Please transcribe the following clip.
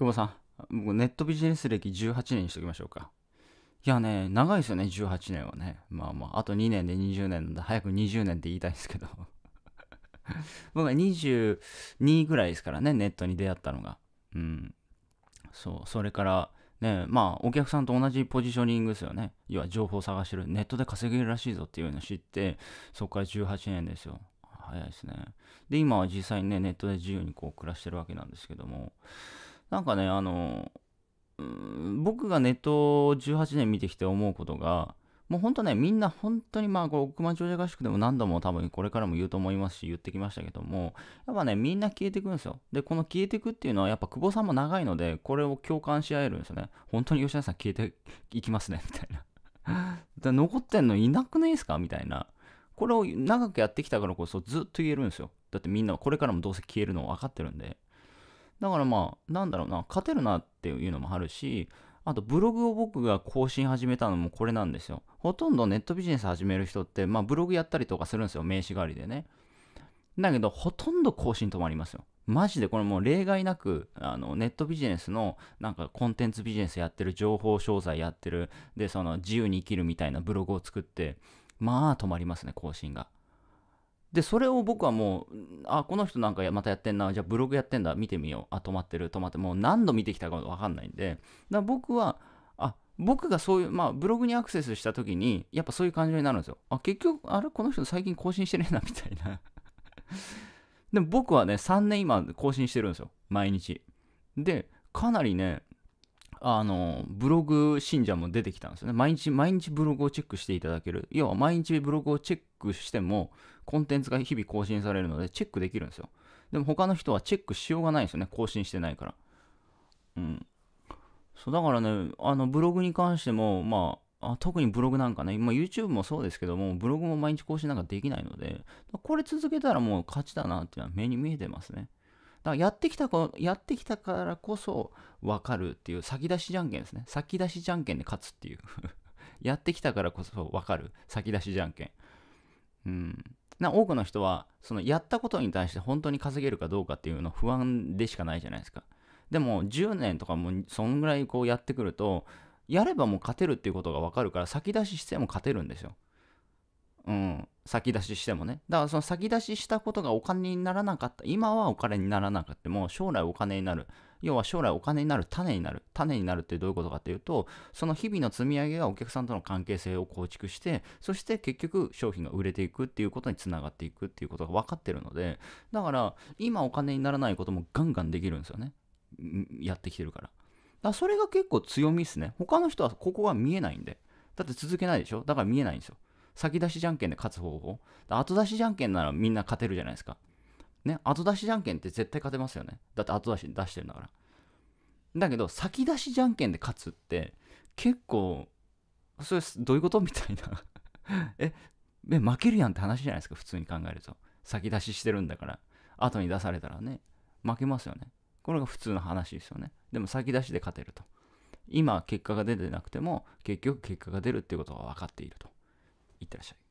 久保さん、僕ネットビジネス歴18年にしときましょうか。いやね、長いですよね、18年はね。まあまあ、あと2年で20年なんで、早く20年って言いたいですけど。僕は22ぐらいですからね、ネットに出会ったのが。うん。そう、それから、ね、まあ、お客さんと同じポジショニングですよね。要は情報を探してる。ネットで稼げるらしいぞっていうのを知って、そこから18年ですよ。早いですね。で、今は実際にね、ネットで自由にこう暮らしてるわけなんですけども。なんかね、あの、うん、僕がネットを18年見てきて思うことが、もう本当ね、みんな本当にまあ、これ、億万長者合宿でも何度も多分これからも言うと思いますし、言ってきましたけども、やっぱね、みんな消えてくんですよ。で、この消えてくっていうのは、やっぱ久保さんも長いので、これを共感し合えるんですよね。本当に吉田さん消えていきますね、みたいな。残ってんのいなくないですかみたいな。これを長くやってきたからこそずっと言えるんですよ。だってみんなこれからもどうせ消えるの分かってるんで。だからまあ、なんだろうな、勝てるなっていうのもあるし、あとブログを僕が更新始めたのもこれなんですよ。ほとんどネットビジネス始める人って、まあブログやったりとかするんですよ。名刺代わりでね。だけど、ほとんど更新止まりますよ。マジでこれもう例外なく、あの、ネットビジネスの、なんかコンテンツビジネスやってる、情報商材やってる、で、その自由に生きるみたいなブログを作って、まあ止まりますね、更新が。で、それを僕はもう、あ、この人なんかまたやってんな、じゃあブログやってんだ、見てみよう、あ、止まってる、止まってもう何度見てきたかわかんないんで、だ僕は、あ、僕がそういう、まあ、ブログにアクセスした時に、やっぱそういう感じになるんですよ。あ、結局、あれ、この人最近更新してねえな、みたいなでも僕はね、3年今更新してるんですよ。毎日。で、かなりね、あの、ブログ信者も出てきたんですよね。毎日、毎日ブログをチェックしていただける。要は、毎日ブログをチェックしても、コンテンツが日々更新されるので、チェックできるんですよ。でも、他の人はチェックしようがないんですよね。更新してないから。うん。そう、だからね、あの、ブログに関しても、まあ、あ特にブログなんかね、まあ、YouTube もそうですけども、ブログも毎日更新なんかできないので、これ続けたらもう勝ちだなっていうのは目に見えてますね。だからやってきたこやってきたからこそ分かるっていう先出しじゃんけんですね。先出しじゃんけんで勝つっていう やってきたからこそ分かる先出しじゃんけん。うん。な多くの人は、そのやったことに対して本当に稼げるかどうかっていうの不安でしかないじゃないですか。でも10年とかもそんぐらいこうやってくると、やればもう勝てるっていうことが分かるから先出ししても勝てるんですよ。うん。先出ししてもね。だからその先出ししたことがお金にならなかった。今はお金にならなかった。も将来お金になる。要は将来お金になる種になる。種になるってどういうことかっていうと、その日々の積み上げがお客さんとの関係性を構築して、そして結局商品が売れていくっていうことにつながっていくっていうことが分かってるので、だから今お金にならないこともガンガンできるんですよね。やってきてるから。だからそれが結構強みですね。他の人はここが見えないんで。だって続けないでしょだから見えないんですよ。先出しじゃんけんで勝つ方法。後出しじゃんけんならみんな勝てるじゃないですか。ね、後出しじゃんけんって絶対勝てますよね。だって後出し出してるんだから。だけど、先出しじゃんけんで勝つって、結構、それどういうことみたいな え、え、負けるやんって話じゃないですか、普通に考えると。先出ししてるんだから、後に出されたらね、負けますよね。これが普通の話ですよね。でも先出しで勝てると。今、結果が出てなくても、結局結果が出るっていうことが分かっていると。いってらっしゃい。